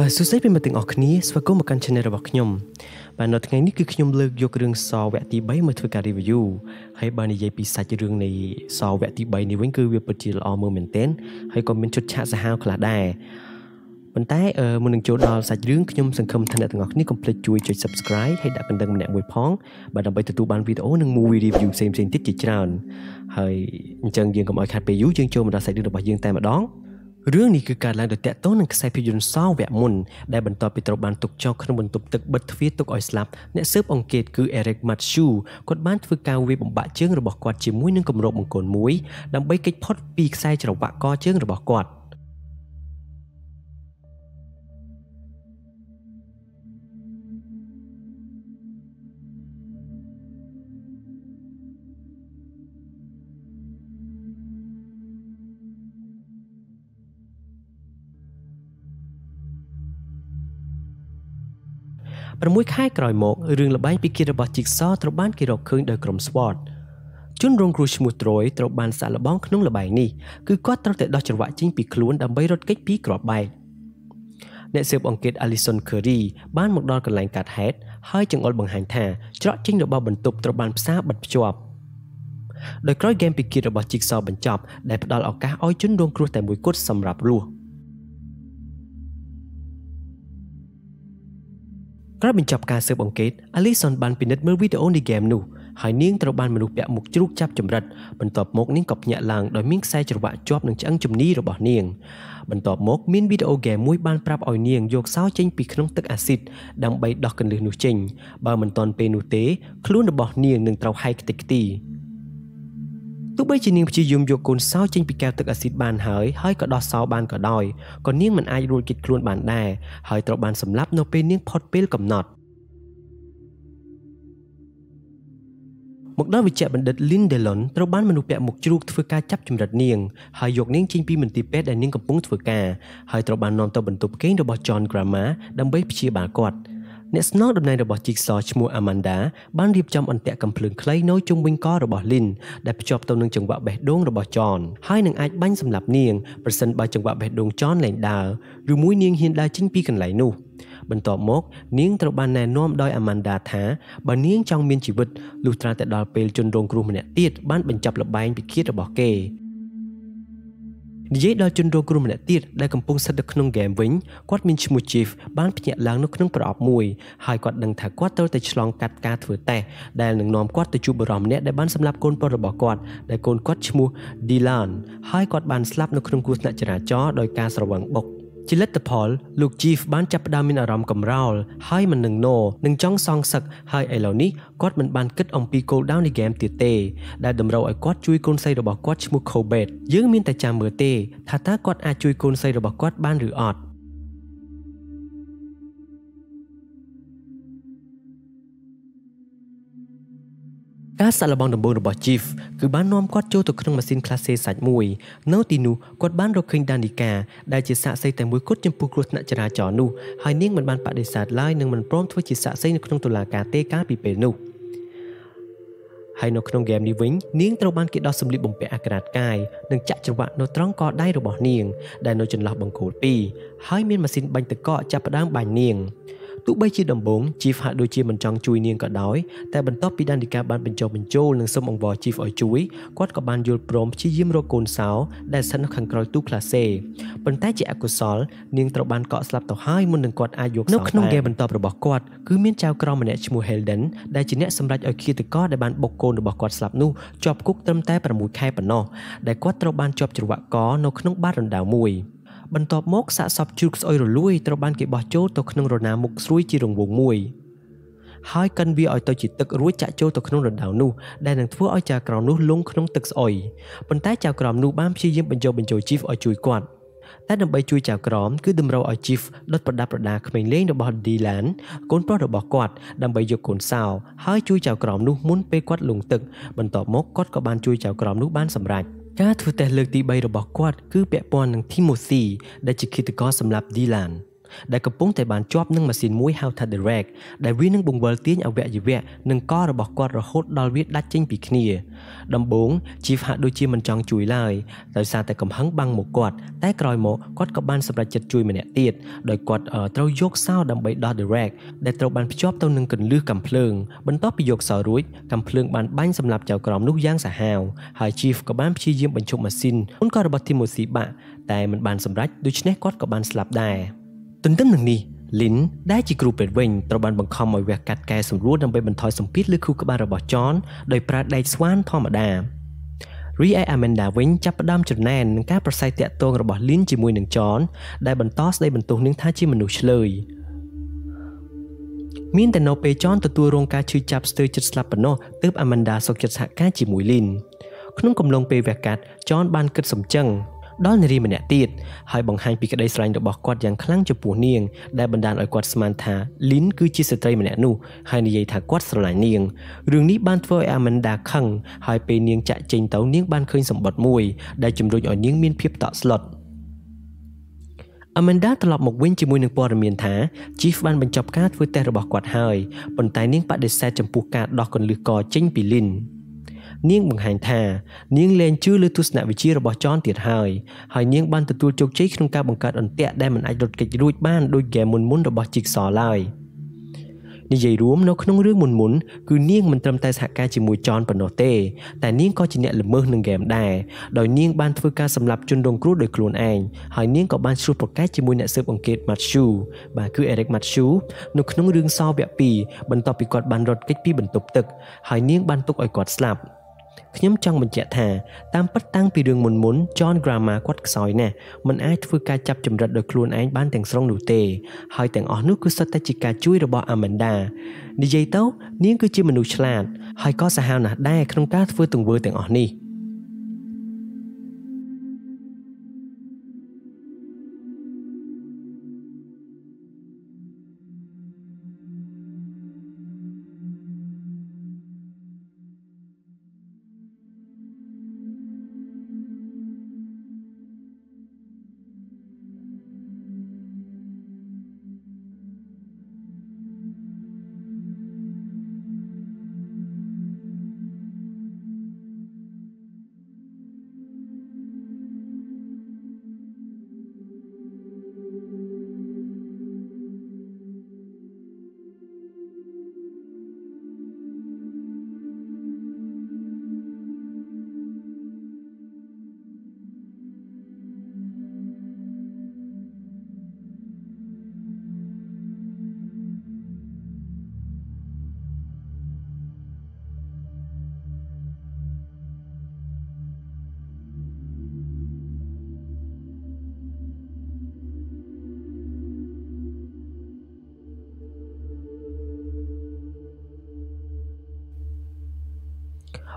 បាទសួស្តីពីមិត្តទាំងអស់គ្នាស្វាគមន៍មកកាន់ channel របស់ខ្ញុំបាទនៅថ្ងៃនេះគឺខ្ញុំលើកយករឿងសវគ្គទី3មកធ្វើការ review ហើយបើនិយាយពីសាច់រឿងនៃសវគ្គទី3នេះវិញគឺវាពិតជាល្អមើលមែនទែនហើយក៏មានជុតឆាកសាហាវខ្លះដែរប៉ុន្តែមុននឹងចូលដល់សាច់រឿងខ្ញុំសង្ឃឹមថាអ្នកទាំងអស់គ្នាកុំភ្លេចជួយចុច subscribe ហើយដាក់កណ្ដឹងម្នាក់មួយផង បាទដើម្បីទទួលបានវីដេអូនិង movie review ផ្សេងៗទៀតជាច្រើនហើយអញ្ចឹងយើងកុំឲ្យខាតពេលយូរយើងចូលមកដល់សាច់រឿងរបស់យើងតែម្ដងរឿងនេះគឺកើតឡើងដោយតាក់ទងនឹងខ្សែភាពយន្តសោវៈមុនដែលបន្ទាប់ពីត្រូវបានទុកចោលក្នុងបន្ទប់ទឹកបិទទ្វារទុកឲ្យស្លាប់អ្នកស៊ើបអង្កេតគឺ Eric Matthew គាត់បានធ្វើការវាយបំបាក់ជើងរបស់គាត់ជាមួយនឹងគម្របបង្គន់មួយដើម្បីគេចផុតពីខ្សែច្រវាក់កជើងរបស់គាត់។6ខែក្រោយមករឿងល្បែងពិគិតរបស់ Jigsaw ត្រូវបានគេរកឃើញដោយក្រុម SWAT ជនរងគ្រោះឈ្មោះ Troy ត្រូវបានសាកល្បងក្នុងល្បែងនេះគឺគាត់ត្រូវតែដោះច្រវាក់ចេញពីខ្លួនដើម្បីរត់គេចពីក្របបែកអ្នកស៊ើបអង្កេត Alison Curry បានមកដល់កន្លែងកាត់ហេតុហើយចង្អុលបង្ហាញថា ច្រកចេញរបស់បន្ទប់ត្រូវបានផ្សារបិទភ្ជាប់ដោយក្រោយហ្គេមពិគិតរបស់ Jigsaw បញ្ចប់ដែលផ្ដល់ឱកាសឲ្យជនរងគ្រោះតែមួយគត់សម្រាប់លួចក្រោយបញ្ចប់ការស៊ើបអង្កេត Alison បានពិនិត្យមើលវីដេអូនៃហ្គេមនោះហើយនាងត្រូវបានមនុស្សពាក់មុខជ្រូកចាប់ចម្រិតបន្ទាប់មកនាងក៏ភ្ញាក់ឡើងដោយមានខ្សែច្រវាក់ជាប់នឹងឆ្អឹងជំនីរបស់នាងបន្ទាប់មកមានវីដេអូហ្គេមមួយបានប្រាប់ឲ្យនាងយកសោចេញពីក្នុងទឹកអាស៊ីតដើម្បីដោះកន្លឹះនោះចេញបើមិនទាន់ពេលនោះទេខ្លួនរបស់នាងនឹងត្រូវហែកខ្ទេចខ្ទីរទោះបីជានាងព្យាយាមយកកូនសោចេញពីកែវទឹកអាស៊ីតបានហើយហើយក៏ដោះសោបានក៏ដោយក៏នាងមិនអាចរួចគិតខ្លួនបានដែរហើយត្រូវបានសម្លាប់នៅពេលនាងផុតពេលកំណត់មកដល់វិជ្ជបណ្ឌិត Lin Delon ត្រូវបានមនុស្សពាក់មុខជ្រូកធ្វើការចាប់ចម្រិតនាងហើយយកនាងចេញពីមន្ទីរពេទ្យដែលនាងកំពុងធ្វើការហើយត្រូវបាននាំទៅបន្ទប់គេងរបស់ John Grammer ដើម្បីព្យាបាលគាត់។អ្នកស្នងតំណែងរបស់ Jigsaw ឈ្មោះ Amanda បានរៀបចំអន្ទាក់កំភ្លើងខ្លីនៅជុំវិញករបស់ Lin ដែលភ្ជាប់ទៅនឹងចង្វាក់បេះដូងរបស់ John ហើយនឹងអាចបាញ់សម្លាប់នាងប្រសិនបើចង្វាក់បេះដូង John លែងដើរឬមួយនាងហ៊ានដើរចេញពីកន្លែងនោះបន្ទាប់មកនាងត្រូវបានណែនាំដោយ Amanda ថាបើនាងចង់មានជីវិតលុះត្រាតែដល់ពេលជនរងគ្រោះម្នាក់ទៀតបានបញ្ចប់លបែងពិឃាតរបស់គេនិយាយដល់ជនរងគ្រោះម្នាក់ទៀតដែលកំពុងស្ថិតនៅក្នុងហ្គេមវិញគាត់មានឈ្មោះ Chief បានភ្ញាក់ឡើងនៅក្នុងប្រអប់មួយហើយគាត់ដឹងថាគាត់ត្រូវតែឆ្លងកាត់ការធ្វើតេស្តដែលនឹងនាំគាត់ទៅជួបបរិមម្នាក់ដែលបានសម្លាប់កូនប្រុសរបស់គាត់ដែលកូនគាត់ឈ្មោះ Dylan ហើយគាត់បានស្លាប់នៅក្នុងគ្រោះថ្នាក់ចរាចរណ៍ដោយការស្រវឹងបុកជាលទ្ធផលលោក Jeff បានចាប់ផ្ដើមមានអារម្មណ៍កម្រោលហើយមិននឹងណូនឹងចង់សងសឹកហើយឥឡូវនេះគាត់មិនបានគិត អំពីគោលដៅនៃហ្គេមទៀតទេដែលតម្រូវឲ្យគាត់ជួយកូនស្រីរបស់គាត់ឈ្មោះ Cobet យើងមានតែចាំមើលទេ ថាតើគាត់អាចជួយកូនស្រីរបស់គាត់បានឬអត់ការសាក់លបងដំបូងរបស់ Chief គឺបាននាំគាត់ចូលទៅក្នុងម៉ាស៊ីន Class C សាច់មួយ នៅទីនោះគាត់បាន រកឃើញដានីកាដែលជាសាក់សីតែមួយគត់ចំពោះគ្រោះថ្នាក់ចរាចរណ៍នោះហើយនាងមិនបានបដិសេធឡើយនិងមិនព្រមធ្វើជាសាក់សីនៅក្នុងតុលាការទេកាលពីពេលនោះហើយនៅក្នុងហ្គេមនេះវិញនាងត្រូវបានគេដោះសម្លៀកបំពាក់អាក្រាតកាយនិងចាក់ច្រវាក់នៅត្រង់កដៃរបស់នាងដែលនៅចន្លោះបង្គោល2ហើយមានម៉ាស៊ីនបាញ់ទឹកកកចាប់ផ្ដើមបាញ់នាងទោះបីជាដំបូង Chief ហាក់ដូចជាមិនចង់ជួយនាងក៏ដោយតែបន្ទាប់ពីដាននីកាបានបញ្ចុះបញ្ចូលនិងសុំអង្វរ Chief ឲ្យជួយគាត់ក៏បានយល់ព្រមព្យាយាមរកកូនសោដែលស្ថិតនៅខាងក្រោយទូក្លាសេប៉ុន្តែជាអកុសល នាងត្រូវបានកក់ស្លាប់ទៅហើយមុននឹងគាត់អាចយកនៅក្នុងហ្គេមបន្ទាប់របស់គាត់គឺមានចៅក្រមម្នាក់ឈ្មោះ Helden ដែលជាអ្នកសម្រេចឲ្យឃាតករដែលបានបុកកូនរបស់គាត់ស្លាប់នោះជាប់គុកត្រឹមតែ6ខែប៉ុណ្ណោះដែលគាត់ត្រូវបានជាប់ច្រវាក់ក នៅក្នុងបាតរណ្ដៅមួយ។បន្ទាប់មកសាកសពជ្រូកស្អុយរលួយត្រូវបានគេបោះចូលទៅក្នុងរណាមុខស្រួយជារង្វង់មួយហើយកិនវាឲ្យទៅជាទឹករួចចាក់ចូលទៅក្នុងរណ្ដៅនោះដែលនឹងធ្វើឲ្យចៅក្រមនោះលង់ក្នុងទឹកស្អុយប៉ុន្តែចៅក្រមនោះបានព្យាយាមបញ្ចុះបញ្ចូលជីវឲ្យជួយគាត់តែដើម្បីជួយចៅក្រមគឺតម្រូវឲ្យ Chief ដុតប្រដាប់ប្រដាក្មេងលេងរបស់ Dylan កូនប្រុសរបស់គាត់ដើម្បីយកកូនសោហើយជួយចៅក្រមនោះមុនពេលគាត់លងទឹកបន្ទាប់មកគាត់ក៏បានជួយចៅក្រមនោះបានសម្រេច។ការធ្វើតេស្តលើកទី3របស់គាត់គឺពាក់ព័ន្ធនឹង Timothy ដែលជាឃាតករសម្លាប់ Dylan ដែលកំពុងតែបានជាប់នឹងម៉ាស៊ីនមួយហៅថា Direct ដែលវានឹងបង្វិលទាញអវយវៈនិងករបស់គាត់រហូតដល់វាដាច់ចេញពីគ្នាដំបូង Chief ហាក់ដូចជាមិនចង់ជួយឡើយដោយសារតែកំហឹងបាំងមកគាត់តែក្រោយមកគាត់ក៏បានសម្រេចចិត្តជួយម្នាក់ទៀតដោយគាត់ត្រូវយកសោដើម្បីដោះ Direct ដែលត្រូវបានភ្ជាប់ទៅនឹងកន្លឹះកំភ្លើងបន្ទាប់ពីយកសោរួចកំភ្លើងបានបាញ់សម្លាប់ចៅក្រមនោះយ៉ាងសាហាវហើយ Chief ក៏បានព្យាយាមបញ្ឈប់ម៉ាស៊ីនមុនក៏របស់ Timothy បាក់តែមិនបានសម្រេចដូច្នេះគាត់ក៏បានស្លាប់ដែរទន្ទឹមនឹងនេះ Lin ដែលជាគ្រូពេទ្យវិញត្រូវបានបង្ខំឲ្យវះកាត់កែសម្រួលដើម្បីបន្ថយសម្ពាធលើខួរក្បាលរបស់ John ដោយប្រើដែកស្វានធម្មតារីឯ Amanda វិញចាប់ផ្ដើមច្រណែននឹងការប្រស័យតាក់ទងរបស់ Lin ជាមួយនឹង John ដែលបន្តស្ដីបន្ទោសនាងថាជាមនុស្សឆ្លើយមានតែនៅពេល John ទទួលរងការឈឺចាប់ស្ទើរចិត្តស្លាប់ប៉ុណ្ណោះទើប Amanda សុខចិត្តសហការជាមួយ Lin ក្នុងកំឡុងពេលវះកាត់ John បានគិតសំចឹងដល់នារីម្នាក់ទៀតហើយបង្ហាញពីក្តីស្រឡាញ់របស់គាត់យ៉ាងខ្លាំងចំពោះនាងដែលបណ្ដាលឲ្យគាត់ស្មានថាលីនគឺជាស្ត្រីម្នាក់នោះហើយនិយាយថាគាត់ស្រឡាញ់នាងរឿងនេះបានធ្វើឲ្យអាម៉ាន់ដាខឹងហើយពេលនាងចាក់ចេញទៅនាងបានឃើញសម្បត្តិមួយ ដែលជំរុញឲ្យនាងមានភាពតក់ស្លុតអាម៉ាន់ដាត្រឡប់មកវិញជាមួយនឹងព័ត៌មានថា Chief បានបញ្ចប់ការធ្វើតេស្តរបស់គាត់ហើយប៉ុន្តែនាងបដិសេធចំពោះការដោះកន្លឹះកចេញពីលីន។នាងបង្ហាញថានាងលែងជឿលើទស្សនវិជ្ជារបស់ចនទៀតហើយហើយនាងបានទទួលជោគជ័យក្នុងការបង្កើតអន្ទាក់ដែលមិនអាចរត់គេចរួចបានដោយហ្គេមមុនៗរបស់ Jigsaw ឡើយ។និយាយរួមនៅក្នុងរឿងមុនមុនគឺនាងមិនត្រឹមតែសហការជាមួយចនប៉ុណ្ណោះទេតែនាងក៏ជាអ្នកល្មើសនឹងហ្គេមដែរដោយនាងបានធ្វើការសម្លាប់ជនរងគ្រោះដោយខ្លួនឯងហើយនាងក៏បានឆ្លុះប្រកែកជាមួយអ្នកស៊ើបអង្កេត Matthew បាទគឺ Eric Matthew នៅក្នុងរឿងសវៈ2បន្ទាប់ពីគាត់បានរត់គេចពីបន្ទប់ទឹកហើយនាងបានទុកឲ្យគាត់ស្លាប់ខ្ញុំចង់បញ្ជាក់ថាតាមពិតតាំងពីរឿងមុនមុន John Grammar គាត់ខ្សោយណាស់มันអាចធ្វើការចាប់ចម្រិតដោយខ្លួនឯងបានទាំងស្រុងនោះទេហើយទាំងអស់នោះគឺសុទ្ធតែជាការជួយរបស់ Amanda និយាយទៅនាង គឺជាមនុស្សឆ្លាតហើយក៏សាហាវណាស់ដែរក្នុងការធ្វើទង្វើទាំងអស់នេះ។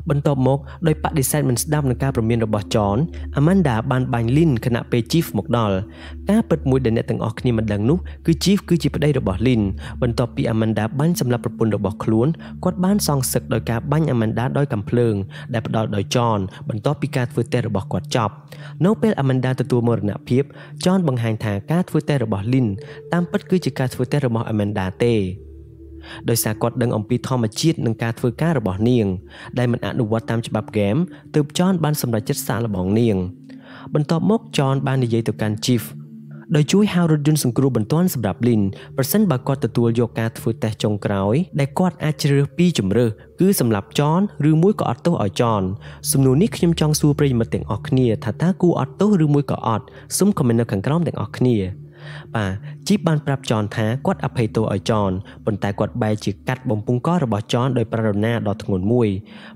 បន្ទាប់មកដោយបដិសេធមិនស្ដាប់នឹងការព្រមានរបស់ចនអាម៉ាន់ដាបានបាញ់លីនខណៈពេលជីវមកដល់ការពិតមួយដែលអ្នកទាំងអស់គ្នាមិនដឹងនោះគឺជីវគឺជាប្តីរបស់លីនបន្ទាប់ពីអាម៉ាន់ដាបាញ់សម្លាប់ប្រពន្ធរបស់ខ្លួនគាត់បានសងសឹកដោយការបាញ់អាម៉ាន់ដាដោយកំភ្លើងដែលផ្ដាល់ដោយចនបន្ទាប់ពីការធ្វើតេស្តរបស់គាត់ចប់នៅពេលអាម៉ាន់ដាទទួលមរណភាពចនបង្ហាញថាការធ្វើតេស្តរបស់លីនតាមពិតគឺជាការធ្វើតេស្តរបស់អាម៉ាន់ដាទេដោយសារគាត់ដឹងអំពីធម្មជាតិនិងការធ្វើការរបស់នាង ដែលមិនអនុវត្តតាមច្បាប់ហ្គេមទើបចនបានសម្រេចចិត្តសាកល្បងនាងបន្ទាប់មកចនបាននិយាយទៅកាន់ Chief ដោយជួយហៅរថយន្តសង្គ្រោះបន្ទាន់សម្រាប់លីនប្រសិនបើគាត់ទទួលយកការធ្វើតេស្តចុងក្រោយដែលគាត់អាចជ្រើសរើសពីជំរើសគឺសម្រាប់ចនឬមួយក៏អត់ទោសឲ្យចនសំណួរនេះខ្ញុំចង់សួរប្រិយមិត្តទាំងអស់គ្នាថាតើគួរអត់ទោសឬមួយក៏អត់សូមខមមិននៅខាងក្រោមទាំងអស់គ្នាបាទជីបបានប្រាប់ចនថាគាត់អភ័យទោសឲ្យចនប៉ុន្តែគាត់បែរជាកាត់បំពង់ករបស់ចន ដោយប្ររណាដ៏ធ្ងន់មួយ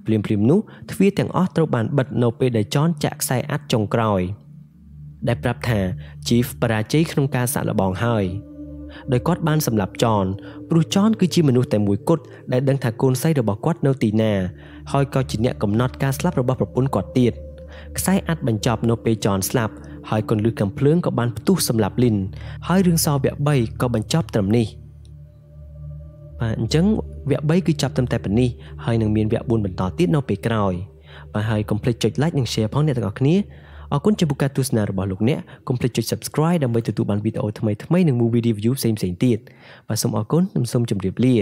ភ្លាមភ្លាមនោះទ្វារទាំងអស់ត្រូវបានបិទនៅពេលដែលចនចាក់ខ្សែអាត់ចុងក្រោយដែលប្រាប់ថាជីបបរាជ័យក្នុងការសាក់លបងហើយដោយគាត់បានសម្លាប់ចន ព្រោះចនគឺជាមនុស្សតែមួយគត់ដែលដឹងថាកូនស្រីរបស់គាត់នៅទីណាហើយក៏ជាអ្នកកំណត់ការស្លាប់របស់ប្រពន្ធគាត់ទៀត។ខ្សែអាត់បញ្ចប់នៅពេលចនស្លាប់ហើយកុនលឹះកំភ្លើងក៏បានផ្ទុះសម្រាប់លីនហើយរឿងសវគ្គ3ក៏បញ្ចប់ត្រឹមនេះបាទអញ្ចឹងវគ្គ3គឺចប់ត្រឹមតែប៉ុណ្នេះហើយនឹងមានវគ្គ4បន្តទៀតនៅពេលក្រោយបាទហើយកុំភ្លេចចុច like និង share ផងអ្នកទាំងអស់គ្នាអរគុណចំពោះការទស្សនារបស់លោកអ្នកកុំភ្លេចចុច subscribe ដើម្បីទទួលបានវីដេអូថ្មីៗនិង movie review ផ្សេងៗទៀតបាទសូមអរគុណនិងសូមជម្រាបលា